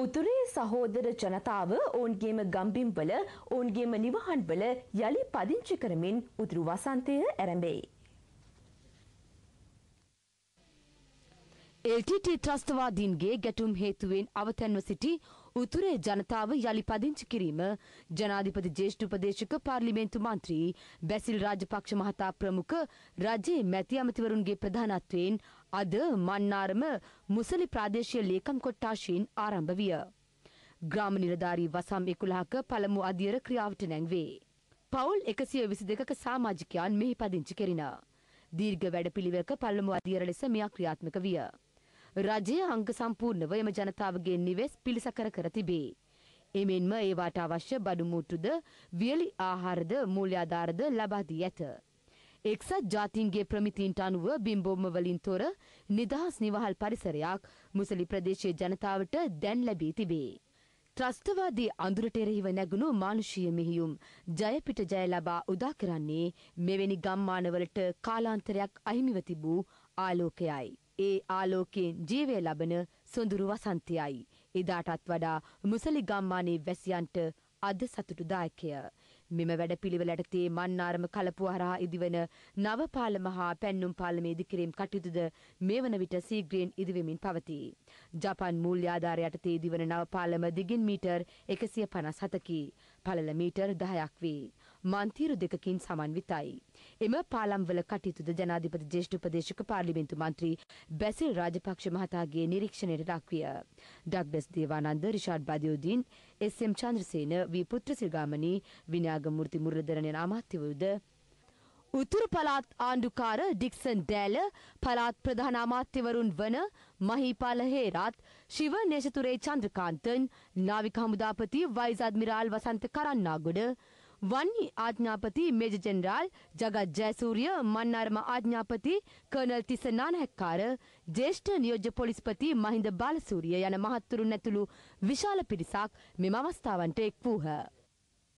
උතුරේ සහෝදර ජනතාව ඔවුන්ගේම ගම්බිම්වල ඔවුන්ගේම නිවහන්වල යළි පදිංචි කරමින් උතුරු වසන්තය ඇරඹෙයි. එල්ටීටී ත්‍රස්තවාදීන්ගේ ගැටුම් හේතුවෙන් අවතැන්ව සිටි උතුරේ ජනතාව යළි පදිංචි කිරීම ජනාධිපති ජේෂ්ඨ උපදේශක පාර්ලිමේන්තු මන්ත්‍රී බැසිල් රාජපක්ෂ මහතා ප්‍රමුඛ රජයේ මැති අමතිවරුන්ගේ ප්‍රධානත්වයෙන් අද මන්නාරම මුසලි ප්‍රාදේශීය ලේකම් කොට්ටාශයෙන් ආරම්භ විය. ග්‍රාම නිලධාරී වසම් 11ක පළමු අදියර ක්‍රියාවට නැංවේ. පවුල් 122ක සමාජිකයන් මෙහි පදිංචි කෙරිණ. දීර්ඝ වැඩපිළිවෙලක පළමු අදියර ලෙස මෙය ක්‍රියාත්මක විය. රජය අංග සම්පූර්ණව එම ජනතාවගේ නිවෙස් පිළිසකර කර තිබේ. එමෙන්ම ඒවාට අවශ්‍ය බඩු මුට්ටුද, වියලි ආහාරද, මූල්‍ය ආධාරද ලබා දී ඇත. එක්සත් ජාතීන්ගේ ප්‍රමිතීන්ට අනුව බිම්බෝම වලින් තොර නිදහස් නිවහල් පරිසරයක් මුසලි ප්‍රදේශයේ ජනතාවට දැන් ලැබී තිබේ. ත්‍රස්තවාදී අඳුරට එරෙහිව නැගුණු මානුෂීය මෙහියුම් ජයපිට ජය ලබා උදා කරන්නේ මෙවැනි ගම්මානවලට කාලාන්තරයක් අහිමිව තිබූ ආලෝකයයි. ඒ ආලෝකයෙන් ජීවය ලබන සොඳුරු වසන්තයයි. එදාටත් වඩා මුසලි ගම්මානේ වැසියන්ට අද සතුටුදායකය. මෙම වැඩපිළිවෙලට තේ මන්නාරම කලපුව හරහා ඉදිවන නවපාලම හා පැන්නුම් පාලමේ ඉදිකිරීම් කටයුතුද මේ වන විට සීග්‍රයෙන් ඉදිවෙමින් පවතී. ජපන් මූල්‍ය ආධාරය යටතේ ඉදිවන නවපාලම දිගින් මීටර් 157කි. පළල මීටර් 10ක් වේ. මන්තිරු දෙකකින් සමන්විතයි. එම පාලම්වල කටයුතුද ජනාධිපති ජේෂ්ඨ උපදේශක පාර්ලිමේන්තු මන්ත්‍රී බැසිල් රාජපක්ෂ මහතාගේ නිරීක්ෂණයට ලක්විය. ඩග්ලස් දේවානන්ද, රිෂාඩ් බදියුදීන්, එස්.එම්. චන්ද්‍රසේන, වී පුත්‍රසිල්ගාමනී, විනාග මූර්ති මුරදරණන් අමාත්‍යවරුද උතුරු පළාත් ආණ්ඩුකාර ඩික්සන් ඩෑල පළාත් ප්‍රධාන අමාත්‍යවරුන් වන මහිපාල හේරත් ශිව නේශතුරේ චන්ද්‍රකාන්තන් නාවික හමුදාපති වයිස් අද්මිරාල් වසන්ත කරන්නාගොඩ वन्य आज्ञापति मेजर जनरल जगत जयसूर्य मन्नारम ආඥාපති කර්නල් තිස්ස නානහැක්කාර ජ්‍යෙෂ්ඨ නියෝජ්‍ය පොලිස්පති මහින්ද බාලසූරිය යන මහත්තුරුන් ඇතුළු විශාල පිරිසක් මෙම අවස්ථාවන්ට එක් වූහ.